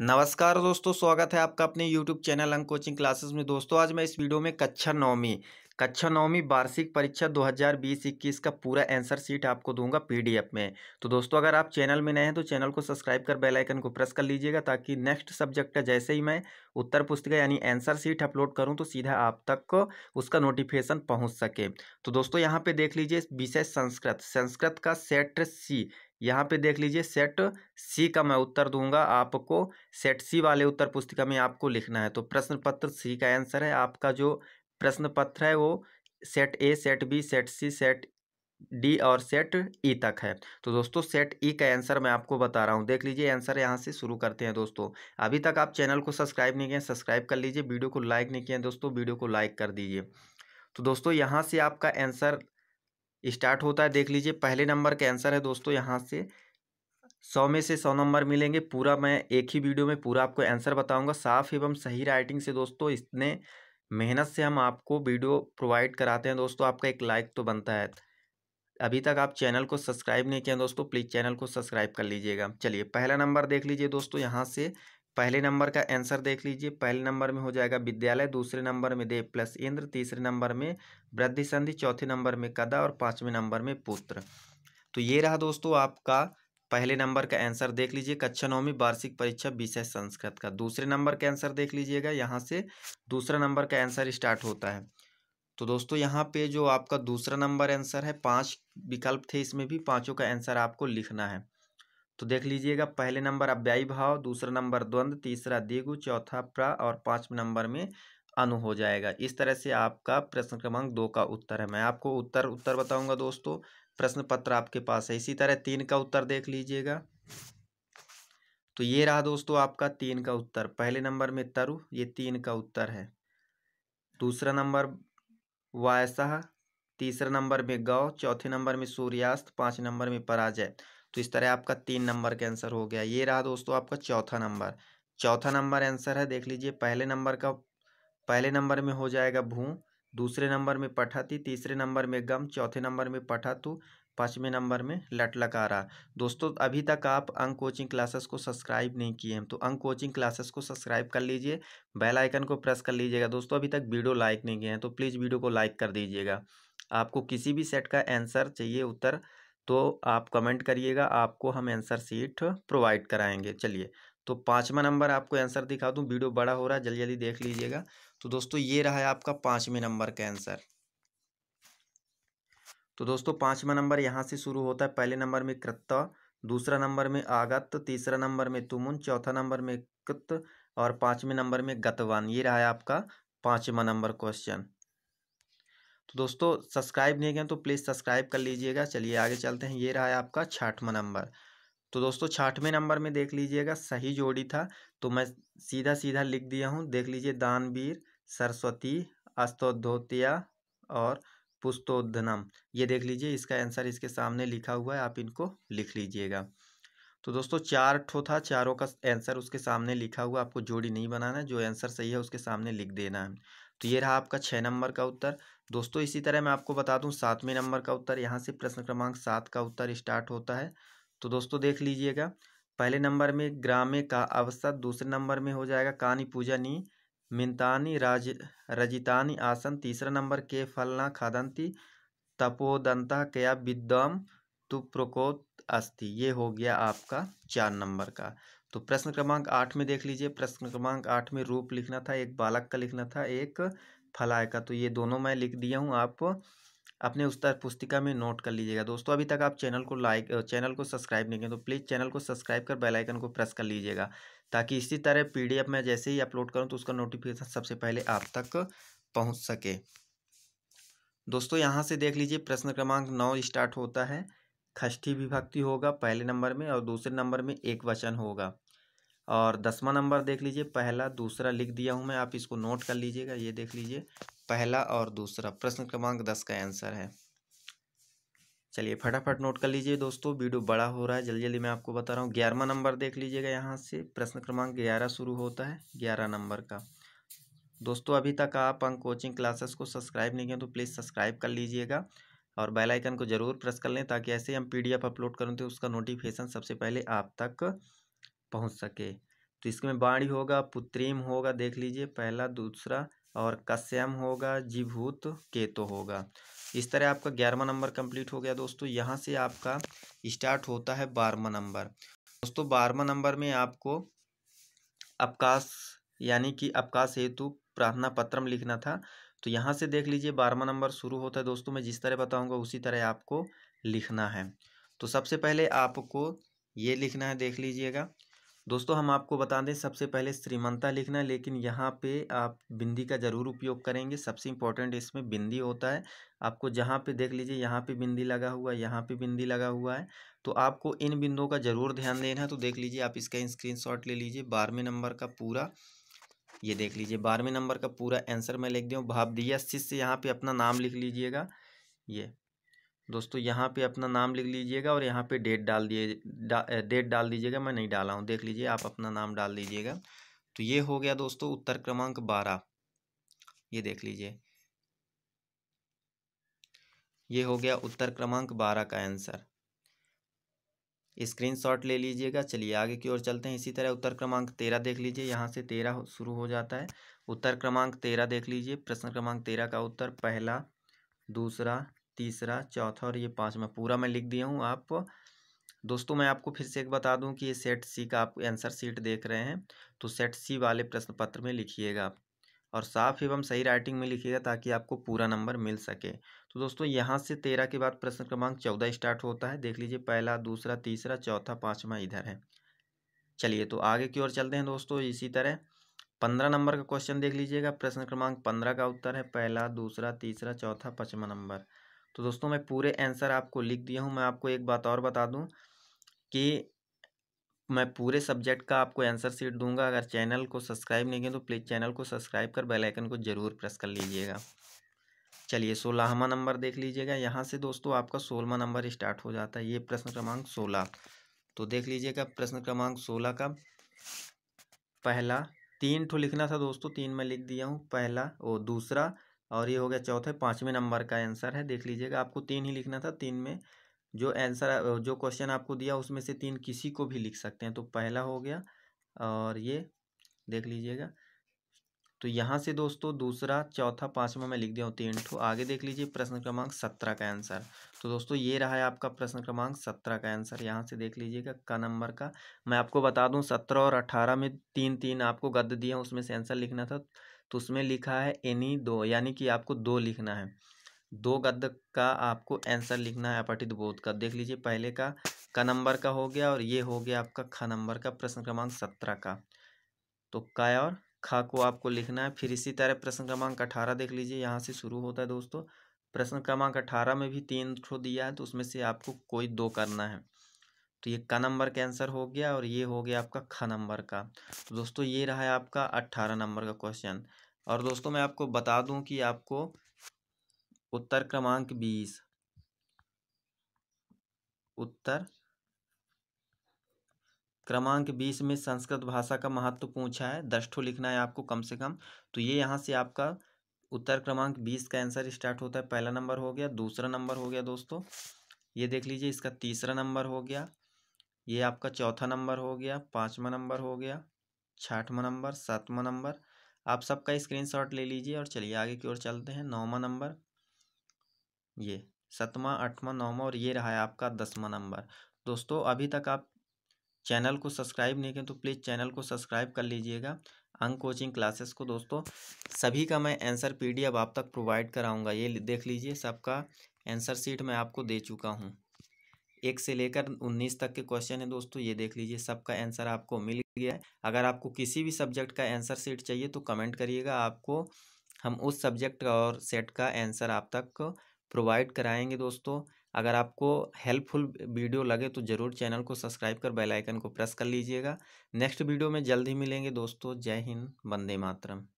नमस्कार दोस्तों स्वागत है आपका अपने YouTube चैनल अंग कोचिंग क्लासेस में दोस्तों आज मैं इस वीडियो में कक्षा नौवीं कक्षा नौवीं वार्षिक परीक्षा 2020-21 का पूरा आंसर शीट आपको दूंगा पीडीएफ में तो दोस्तों अगर आप चैनल में नए हैं तो चैनल को सब्सक्राइब कर बेल आइकन को प्रेस कर लीजिएगा ताकि नेक्स्ट सब्जेक्ट का जैसे ही मैं उत्तर पुस्तिका यानी आंसर शीट अपलोड करूं तो सीधा आप तक को उसका नोटिफिकेशन पहुँच सके तो दोस्तों यहाँ पर देख लीजिए विषय संस्कृत संस्कृत का सेट सी यहाँ पे देख लीजिए सेट सी का मैं उत्तर दूंगा आपको सेट सी वाले उत्तर पुस्तिका में आपको लिखना है तो प्रश्न पत्र सी का आंसर है आपका जो प्रश्न पत्र है वो set A set B set C set D और सेट ई e तक है तो दोस्तों सेट ई e का आंसर मैं आपको बता रहा हूँ देख लीजिए आंसर यहाँ से शुरू करते हैं दोस्तों अभी तक आप चैनल को सब्सक्राइब नहीं किए सब्सक्राइब कर लीजिए वीडियो को लाइक नहीं किए दोस्तों वीडियो को लाइक कर दीजिए तो दोस्तों यहाँ से आपका आंसर स्टार्ट होता है देख लीजिए पहले नंबर के आंसर है दोस्तों यहाँ से सौ में से सौ नंबर मिलेंगे पूरा मैं एक ही वीडियो में पूरा आपको आंसर बताऊंगा साफ एवं सही राइटिंग से दोस्तों इतने मेहनत से हम आपको वीडियो प्रोवाइड कराते हैं दोस्तों आपका एक लाइक तो बनता है अभी तक आप चैनल को सब्सक्राइब नहीं किया दोस्तों प्लीज़ चैनल को सब्सक्राइब कर लीजिएगा चलिए पहला नंबर देख लीजिए दोस्तों यहाँ से पहले नंबर का आंसर देख लीजिए पहले नंबर में हो जाएगा विद्यालय दूसरे नंबर में देव प्लस इंद्र तीसरे नंबर में वृद्धि संधि चौथे नंबर में कदा और पांचवें नंबर में पुत्र तो ये रहा दोस्तों आपका पहले नंबर का आंसर देख लीजिए कक्षा नौवीं वार्षिक परीक्षा विषय संस्कृत का दूसरे नंबर का आंसर देख लीजिएगा यहाँ से दूसरा नंबर का आंसर स्टार्ट होता है तो दोस्तों यहाँ पे जो आपका दूसरा नंबर आंसर है पांच विकल्प थे इसमें भी पांचों का आंसर आपको लिखना है तो देख लीजिएगा पहले नंबर अव्ययी भाव दूसरा नंबर द्वंद्व तीसरा दिगु चौथा प्र और पाँचवें नंबर में अनु हो जाएगा इस तरह से आपका प्रश्न क्रमांक दो का उत्तर है मैं आपको उत्तर उत्तर बताऊंगा दोस्तों प्रश्न पत्र आपके पास है इसी तरह तीन का उत्तर देख लीजिएगा तो ये रहा दोस्तों आपका तीन का उत्तर पहले नंबर में तरु ये तीन का उत्तर है दूसरा नंबर वायसाह तीसरा नंबर में गौ चौथे नंबर में सूर्यास्त पाँच नंबर में पराजय तो इस तरह आपका तीन नंबर के आंसर हो गया ये रहा दोस्तों आपका चौथा नंबर चौथा नंबर आंसर है देख लीजिए पहले नंबर का पहले नंबर में हो जाएगा भू दूसरे नंबर में पठाती तीसरे नंबर में गम चौथे नंबर में पठा तू पाँचवें नंबर में लट लकारा दोस्तों अभी तक आप अंक कोचिंग क्लासेस को सब्सक्राइब नहीं किए हैं तो अंक कोचिंग क्लासेस को सब्सक्राइब कर लीजिए बेल आइकन को प्रेस कर लीजिएगा दोस्तों अभी तक वीडियो लाइक नहीं किए हैं तो प्लीज़ वीडियो को लाइक कर दीजिएगा आपको किसी भी सेट का आंसर चाहिए उत्तर तो आप कमेंट करिएगा आपको हम आंसर सीट प्रोवाइड कराएंगे चलिए तो पाँचवा नंबर आपको आंसर दिखा दूँ वीडियो बड़ा हो रहा है जल्दी जल्दी देख लीजिएगा तो दोस्तों ये रहा है आपका पाँचवें नंबर का आंसर तो दोस्तों पाँचवा नंबर यहाँ से शुरू होता है पहले नंबर में कृत्य दूसरा नंबर में आगत तीसरा नंबर में तुमुन चौथा नंबर में कृत और पाँचवें नंबर में गतवान ये रहा है आपका पाँचवा नंबर क्वेश्चन तो दोस्तों सब्सक्राइब नहीं किया तो प्लीज़ सब्सक्राइब कर लीजिएगा चलिए आगे चलते हैं ये रहा है आपका छठवा नंबर तो दोस्तों छठवें नंबर में देख लीजिएगा सही जोड़ी था तो मैं सीधा सीधा लिख दिया हूँ देख लीजिए दानवीर सरस्वती अस्तोधोतिया और पुस्तोधनम ये देख लीजिए इसका आंसर इसके सामने लिखा हुआ है आप इनको लिख लीजिएगा तो दोस्तों चार ठो था चारों का आंसर उसके सामने लिखा हुआ आपको जोड़ी नहीं बनाना है जो आंसर सही है उसके सामने लिख देना है तो ये रहा आपका छः नंबर का उत्तर दोस्तों इसी तरह मैं आपको बता दूं सातवें नंबर का उत्तर यहाँ से प्रश्न क्रमांक सात का उत्तर स्टार्ट होता है तो दोस्तों देख लीजिएगा पहले नंबर में ग्रामे का अवसर दूसरे नंबर में हो जाएगा कानी पूजा नी मिनतानी राज रजितानी आसन तीसरा नंबर के फलना खादंती तपोदंता क्या विद्वम तुप्रकोत अस्थि ये हो गया आपका चार नंबर का तो प्रश्न क्रमांक आठ में देख लीजिए प्रश्न क्रमांक आठ में रूप लिखना था एक बालक का लिखना था एक फलाय का तो ये दोनों मैं लिख दिया हूँ आप अपने उत्तर पुस्तिका में नोट कर लीजिएगा दोस्तों अभी तक आप चैनल को लाइक चैनल को सब्सक्राइब नहीं किया तो प्लीज़ चैनल को सब्सक्राइब कर बेल आइकन को प्रेस कर लीजिएगा ताकि इसी तरह पीडीएफ मैं जैसे ही अपलोड करूँ तो उसका नोटिफिकेशन सबसे पहले आप तक पहुँच सके दोस्तों यहाँ से देख लीजिए प्रश्न क्रमांक नौ स्टार्ट होता है षष्ठी विभक्ति होगा पहले नंबर में और दूसरे नंबर में एक वचन होगा और दसवां नंबर देख लीजिए पहला दूसरा लिख दिया हूँ मैं आप इसको नोट कर लीजिएगा ये देख लीजिए पहला और दूसरा प्रश्न क्रमांक दस का आंसर है चलिए फटाफट नोट कर लीजिए दोस्तों वीडियो बड़ा हो रहा है जल्दी जल्दी मैं आपको बता रहा हूँ ग्यारहवा नंबर देख लीजिएगा यहाँ से प्रश्न क्रमांक ग्यारह शुरू होता है ग्यारह नंबर का दोस्तों अभी तक आप अंक कोचिंग क्लासेस को सब्सक्राइब नहीं किया तो प्लीज़ सब्सक्राइब कर लीजिएगा और बेल आइकन को ज़रूर प्रेस कर लें ताकि ऐसे ही हम पीडीएफ अपलोड करें तो उसका नोटिफिकेशन सबसे पहले आप तक पहुँच सके तो इसमें बाणी होगा पुत्रीम होगा देख लीजिए पहला दूसरा और कश्यम होगा जीभूत केतु होगा इस तरह आपका ग्यारहवा नंबर कंप्लीट हो गया दोस्तों यहाँ से आपका स्टार्ट होता है बारहवा नंबर दोस्तों बारहवा नंबर में आपको अवकाश यानी कि अवकाश हेतु प्रार्थना पत्रम लिखना था तो यहाँ से देख लीजिए बारहवा नंबर शुरू होता है दोस्तों मैं जिस तरह बताऊँगा उसी तरह आपको लिखना है तो सबसे पहले आपको ये लिखना है देख लीजिएगा दोस्तों हम आपको बता दें सबसे पहले श्रीमंता लिखना है लेकिन यहाँ पे आप बिंदी का ज़रूर उपयोग करेंगे सबसे इम्पोर्टेंट इसमें बिंदी होता है आपको जहाँ पे देख लीजिए यहाँ पे बिंदी लगा हुआ है यहाँ पे बिंदी लगा हुआ है तो आपको इन बिंदुओं का ज़रूर ध्यान देना है तो देख लीजिए आप इसका शॉट ले लीजिए बारहवें नंबर का पूरा ये देख लीजिए बारहवें नंबर का पूरा आंसर मैं लिख दूँ भाव दिया शिष्य यहाँ पर अपना नाम लिख लीजिएगा ये दोस्तों यहाँ पे अपना नाम लिख लीजिएगा और यहाँ पे डेट डाल दिए डा, डेट डाल दीजिएगा मैं नहीं डाला हूँ देख लीजिए आप अपना नाम डाल दीजिएगा तो ये हो गया दोस्तों उत्तर क्रमांक बारह ये देख लीजिए ये हो गया उत्तर क्रमांक बारह का आंसर स्क्रीनशॉट ले लीजिएगा चलिए आगे की ओर चलते हैं इसी तरह उत्तर क्रमांक तेरह देख लीजिए यहाँ से तेरह शुरू हो जाता है उत्तर क्रमांक तेरह देख लीजिए प्रश्न क्रमांक तेरह का उत्तर पहला दूसरा तीसरा चौथा और ये पाँचवा पूरा मैं लिख दिया हूँ आप दोस्तों मैं आपको फिर से एक बता दूं कि ये सेट सी का आप आंसर सीट देख रहे हैं तो सेट सी वाले प्रश्न पत्र में लिखिएगा और साफ एवं सही राइटिंग में लिखिएगा ताकि आपको पूरा नंबर मिल सके तो दोस्तों यहाँ से तेरह के बाद प्रश्न क्रमांक चौदह स्टार्ट होता है देख लीजिए पहला दूसरा तीसरा चौथा पाँचवा इधर है चलिए तो आगे की ओर चलते हैं दोस्तों इसी तरह पंद्रह नंबर का क्वेश्चन देख लीजिएगा प्रश्न क्रमांक पंद्रह का उत्तर है पहला दूसरा तीसरा चौथा पचवा नंबर तो दोस्तों मैं पूरे आंसर आपको लिख दिया हूँ मैं आपको एक बात और बता दूँ कि मैं पूरे सब्जेक्ट का आपको आंसर सीट दूंगा अगर चैनल को सब्सक्राइब नहीं किया तो प्लीज़ चैनल को सब्सक्राइब कर बेल आइकन को ज़रूर प्रेस कर लीजिएगा चलिए सोलहवा नंबर देख लीजिएगा यहाँ से दोस्तों आपका सोलहवा नंबर स्टार्ट हो जाता है ये प्रश्न क्रमांक सोलह तो देख लीजिएगा प्रश्न क्रमांक सोलह का पहला तीन ठो लिखना था दोस्तों तीन मैं लिख दिया हूँ पहला और दूसरा और ये हो गया चौथे पाँचवें नंबर का आंसर है देख लीजिएगा आपको तीन ही लिखना था तीन में जो आंसर जो क्वेश्चन आपको दिया उसमें से तीन किसी को भी लिख सकते हैं तो पहला हो गया और ये देख लीजिएगा तो यहाँ से दोस्तों दूसरा चौथा पाँचवा मैं लिख दिया हूँ तीन ठो आगे देख लीजिए प्रश्न क्रमांक सत्रह का आंसर तो दोस्तों ये रहा है आपका प्रश्न क्रमांक सत्रह का आंसर यहाँ से देख लीजिएगा का नंबर का मैं आपको बता दूँ सत्रह और अठारह में तीन तीन आपको गद्द दिया उसमें से आंसर लिखना था तो उसमें लिखा है एनी दो यानी कि आपको दो लिखना है दो गद्य का आपको आंसर लिखना है अपठित बोध का देख लीजिए पहले का क नंबर का हो गया और ये हो गया आपका ख नंबर का प्रश्न क्रमांक सत्रह का तो क और ख को आपको लिखना है फिर इसी तरह प्रश्न क्रमांक अठारह देख लीजिए यहाँ से शुरू होता है दोस्तों प्रश्न क्रमांक अठारह में भी तीन छो दिया है तो उसमें से आपको कोई दो करना है तो ये का नंबर का आंसर हो गया और ये हो गया आपका ख नंबर का तो दोस्तों ये रहा है आपका अट्ठारह नंबर का क्वेश्चन और दोस्तों मैं आपको बता दूं कि आपको उत्तर क्रमांक बीस उत्तर क्रमांक बीस में संस्कृत भाषा का महत्व पूछा है दृष्टो लिखना है आपको कम से कम तो ये यहाँ से आपका उत्तर क्रमांक बीस का आंसर स्टार्ट होता है पहला नंबर हो गया दूसरा नंबर हो गया दोस्तों ये देख लीजिए इसका तीसरा नंबर हो गया ये आपका चौथा नंबर हो गया पाँचवा नंबर हो गया छठवा नंबर सातवा नंबर आप सबका स्क्रीनशॉट ले लीजिए और चलिए आगे की ओर चलते हैं नौवा नंबर ये सतवा आठवा नौवा और ये रहा है आपका दसवा नंबर दोस्तों अभी तक आप चैनल को सब्सक्राइब नहीं करें तो प्लीज़ चैनल को सब्सक्राइब कर लीजिएगा अंक कोचिंग क्लासेस को दोस्तों सभी का मैं आंसर पीडीएफ आप तक प्रोवाइड कराऊंगा ये देख लीजिए सबका आंसर सीट मैं आपको दे चुका हूँ एक से लेकर उन्नीस तक के क्वेश्चन है दोस्तों ये देख लीजिए सबका आंसर आपको मिल गया है अगर आपको किसी भी सब्जेक्ट का आंसर सेट चाहिए तो कमेंट करिएगा आपको हम उस सब्जेक्ट और सेट का आंसर आप तक प्रोवाइड कराएंगे दोस्तों अगर आपको हेल्पफुल वीडियो लगे तो ज़रूर चैनल को सब्सक्राइब कर बेलाइकन को प्रेस कर लीजिएगा नेक्स्ट वीडियो में जल्द ही मिलेंगे दोस्तों जय हिंद वंदे मातरम